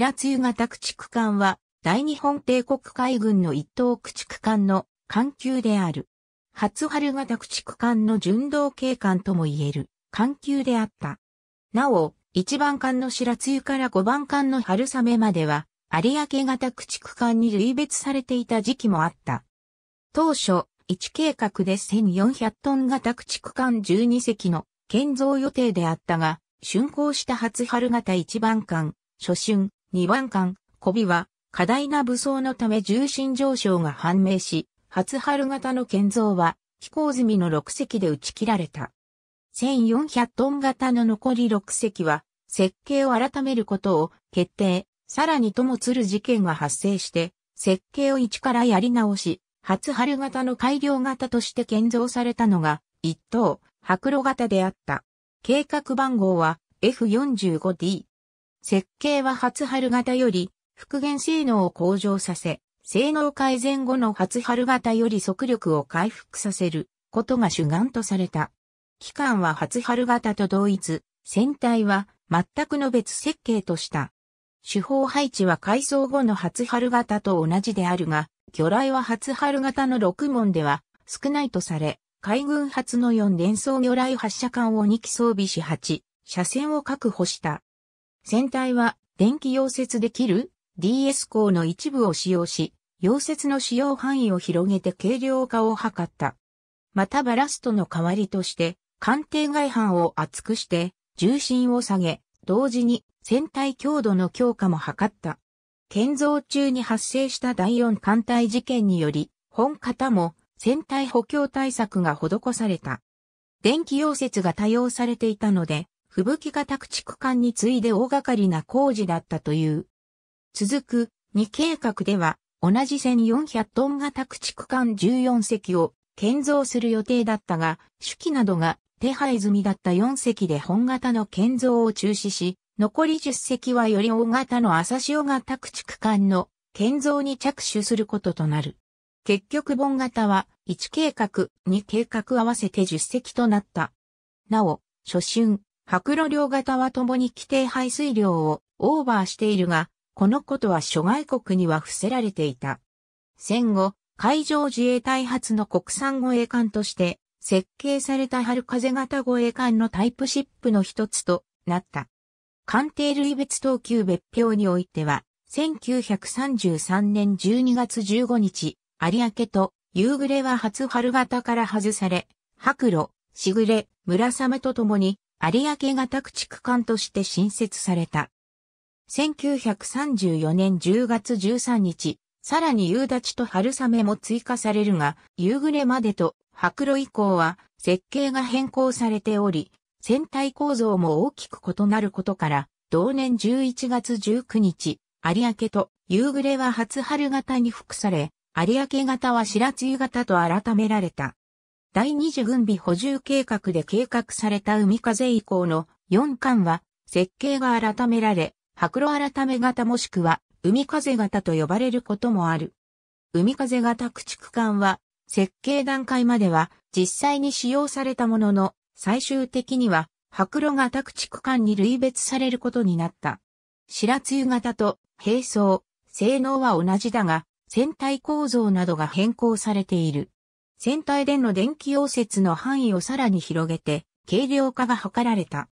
白露型駆逐艦は、大日本帝国海軍の一等駆逐艦の艦級である。初春型駆逐艦の巡道警艦とも言える艦級であった。なお、一番艦の白露から五番艦の春雨までは、有明型駆逐艦に類別されていた時期もあった。当初、1計画で1400トン型駆逐艦12隻の建造予定であったが、竣工した初春型1番艦、初春、2番艦、コビは、過大な武装のため重心上昇が判明し、初春型の建造は、飛行済みの6隻で打ち切られた。1400トン型の残り6隻は、設計を改めることを決定、さらにともつる事件が発生して、設計を一からやり直し、初春型の改良型として建造されたのが、一等、白露型であった。計画番号は F45D。設計は初春型より復元性能を向上させ、性能改善後の初春型より速力を回復させることが主眼とされた。機関は初春型と同一、船体は全くの別設計とした。手法配置は改装後の初春型と同じであるが、魚雷は初春型の6門では少ないとされ、海軍初の4連装魚雷発射管を2機装備し8、車線を確保した。船体は電気溶接できる DS 鋼の一部を使用し、溶接の使用範囲を広げて軽量化を図った。またバラストの代わりとして、艦艇外板を厚くして、重心を下げ、同時に船体強度の強化も図った。建造中に発生した第四艦隊事件により、本型も船体補強対策が施された。電気溶接が多用されていたので、吹雪が宅地区間に次いで大掛かりな工事だったという。続く、2計画では、同じ1400トンが宅地区間14隻を建造する予定だったが、手記などが手配済みだった4隻で本型の建造を中止し、残り10隻はより大型の朝潮型宅地区間の建造に着手することとなる。結局本型は1計画、2計画合わせて10隻となった。なお、初春、白露両型はともに規定排水量をオーバーしているが、このことは諸外国には伏せられていた。戦後、海上自衛隊発の国産護衛艦として、設計された春風型護衛艦のタイプシップの一つとなった。艦艇類別等級別表においては、1933年12月15日、有明と夕暮れは初春型から外され、白露、しぐれ、村雨とともに有明型駆逐艦として新設された。1934年10月13日、さらに夕立と春雨も追加されるが、夕暮れまでと白露以降は設計が変更されており、船体構造も大きく異なることから、同年11月19日、有明と夕暮れは初春型に服され、有明型は白露型と改められた。第二次軍備補充計画で計画された海風以降の4巻は設計が改められ、白露改め型もしくは海風型と呼ばれることもある。海風型駆逐艦は設計段階までは実際に使用されたものの最終的には白露型駆逐艦に類別されることになった。白露型と並走、性能は同じだが、船体構造などが変更されている。船体での電気溶接の範囲をさらに広げて、軽量化が図られた。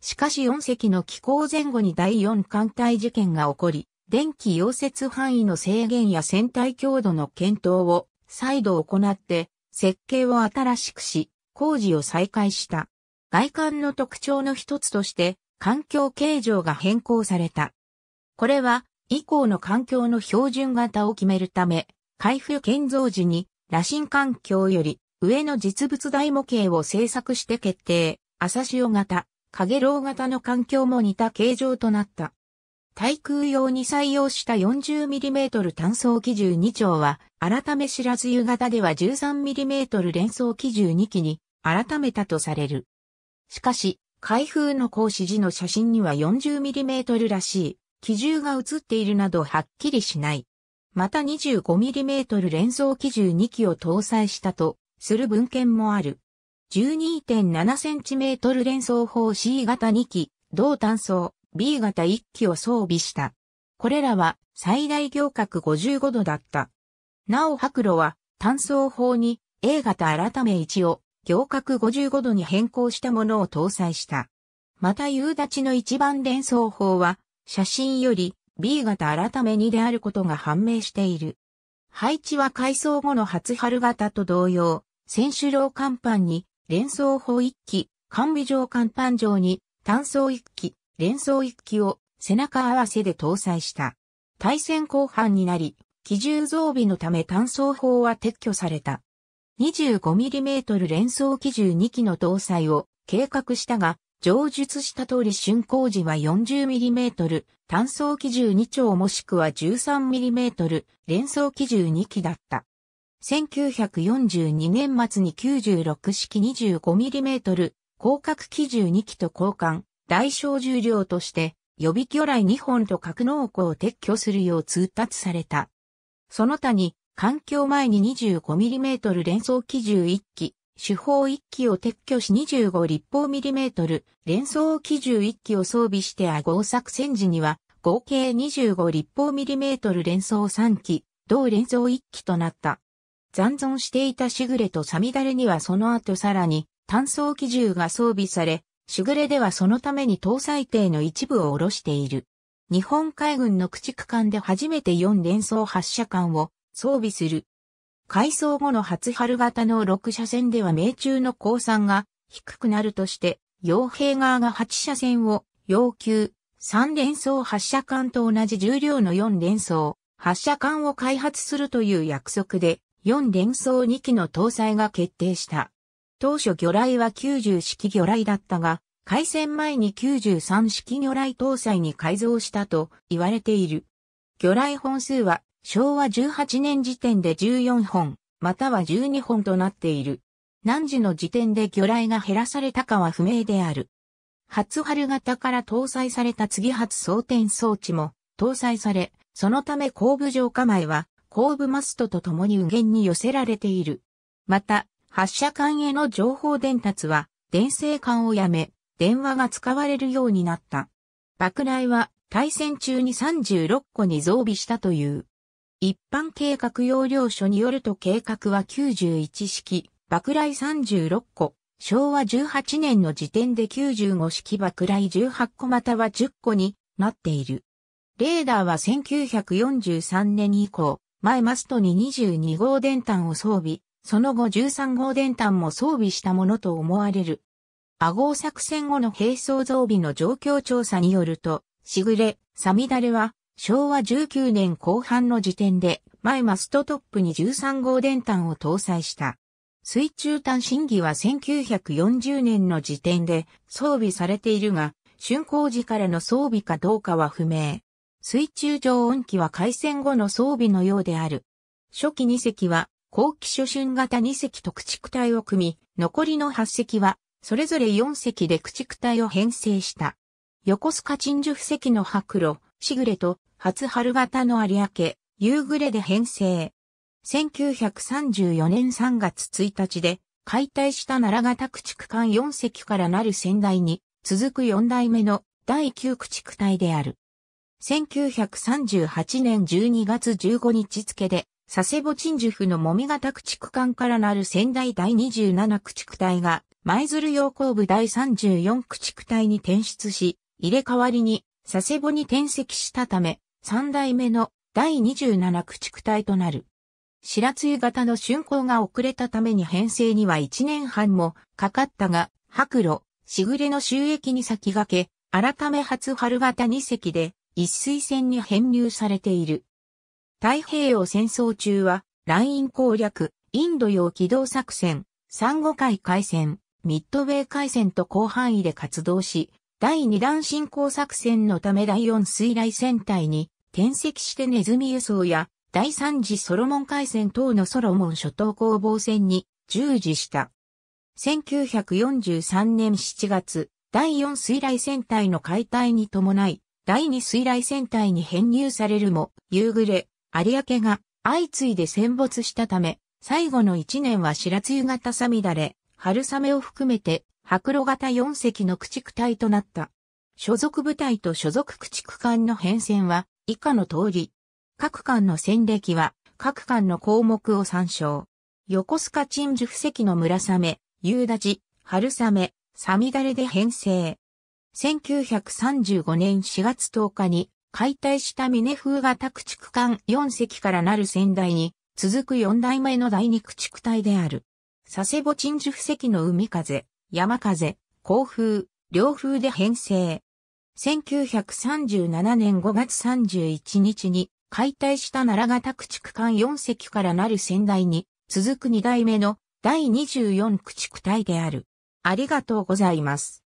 しかし4隻の気候前後に第4艦隊事件が起こり、電気溶接範囲の制限や船体強度の検討を再度行って、設計を新しくし、工事を再開した。外観の特徴の一つとして、環境形状が変更された。これは、以降の環境の標準型を決めるため、開封建造時に羅針環境より、上の実物大模型を制作して決定、朝潮型、影楼型の環境も似た形状となった。対空用に採用した 40mm 単装機銃2丁は、改め知らず夕方では 13mm 連装機銃2機に、改めたとされる。しかし、開封の行使時の写真には 40mm らしい、機銃が写っているなどはっきりしない。また 25mm 連装機銃2機を搭載したとする文献もある。12.7cm 連装砲 C 型2機、同単装 B 型1機を装備した。これらは最大行角55度だった。なお白炉は単装砲に A 型改め1を行角55度に変更したものを搭載した。また夕立の一番連装砲は写真より B 型改め2であることが判明している。配置は改装後の初春型と同様、選手楼甲板に連装砲1機、完備状甲板上に単装1機、連装1機を背中合わせで搭載した。対戦後半になり、機銃増備のため単装砲は撤去された。25mm 連装機銃2機の搭載を計画したが、上述した通り竣工時は 40mm、単装機銃2丁もしくは 13mm、連装機銃2機だった。1942年末に96式 25mm、広角機銃2機と交換、代償重量として予備魚雷2本と格納庫を撤去するよう通達された。その他に、環境前に 25mm 連装機銃1機、手法1機を撤去し25立方ミリメートル、連装機銃1機を装備してあ合作戦時には、合計25立方ミリメートル連装3機、同連装1機となった。残存していたシグレとサミダレにはその後さらに、単装機銃が装備され、シグレではそのために搭載艇の一部を下ろしている。日本海軍の駆逐艦で初めて4連装発射艦を装備する改装後の初春型の6車線では命中の降参が低くなるとして、傭兵側が8車線を要求、3連装発射管と同じ重量の4連装発射管を開発するという約束で、4連装2機の搭載が決定した。当初魚雷は90式魚雷だったが、開戦前に93式魚雷搭載に改造したと言われている。魚雷本数は昭和18年時点で14本、または12本となっている。何時の時点で魚雷が減らされたかは不明である。初春型から搭載された次発装填装置も搭載され、そのため後部上構えは後部マストと共に右舷に寄せられている。また、発射管への情報伝達は、電声管をやめ、電話が使われるようになった。爆雷は、対戦中に36個に増備したという。一般計画要領書によると計画は91式、爆雷36個、昭和18年の時点で95式爆雷18個または10個になっている。レーダーは1943年以降、前マストに22号電端を装備、その後13号電端も装備したものと思われる。ア号作戦後の兵装増備の状況調査によると、しぐれ、サミダレは、昭和19年後半の時点で、前マストトップに13号電炭を搭載した。水中炭審議は1940年の時点で装備されているが、竣工時からの装備かどうかは不明。水中常温機は開戦後の装備のようである。初期2隻は後期初春型2隻と駆逐隊を組み、残りの8隻はそれぞれ4隻で駆逐隊を編成した。横須賀鎮守布石の白露、しぐれと初春型の有明、夕暮れで編成。1934年3月1日で解体した奈良型駆逐艦4隻からなる仙台に続く4代目の第9駆逐隊である。1938年12月15日付で佐世保鎮守府のもみ型駆逐艦からなる仙台第27駆逐隊が舞鶴洋行部第34駆逐隊に転出し、入れ替わりに佐世保に転籍したため、三代目の第27駆逐隊となる。白露型の竣工が遅れたために編成には1年半もかかったが、白露、しぐれの収益に先駆け、改め初春型2隻で一水戦に編入されている。太平洋戦争中は、ライン攻略、インド洋機動作戦、ンゴ海海戦、ミッドウェイ海戦と広範囲で活動し、第2弾進行作戦のため第4水雷戦隊に転籍してネズミ輸送や第3次ソロモン海戦等のソロモン諸島攻防戦に従事した。1943年7月、第4水雷戦隊の解体に伴い、第2水雷戦隊に編入されるも、夕暮れ、有明が相次いで戦没したため、最後の1年は白露型サミダレ、春雨を含めて白露型4隻の駆逐隊となった。所属部隊と所属駆逐艦の変遷は以下の通り。各艦の戦歴は各艦の項目を参照。横須賀鎮守布石の村雨、夕立、春雨、サミダレで編成。1935年4月10日に解体した峰風型駆逐艦4隻からなる仙台に続く4代目の第二駆逐隊である。佐世保鎮守布石の海風。山風、甲風、両風で編成。1937年5月31日に解体した奈良型駆逐艦4隻からなる仙台に続く2代目の第24駆逐隊である。ありがとうございます。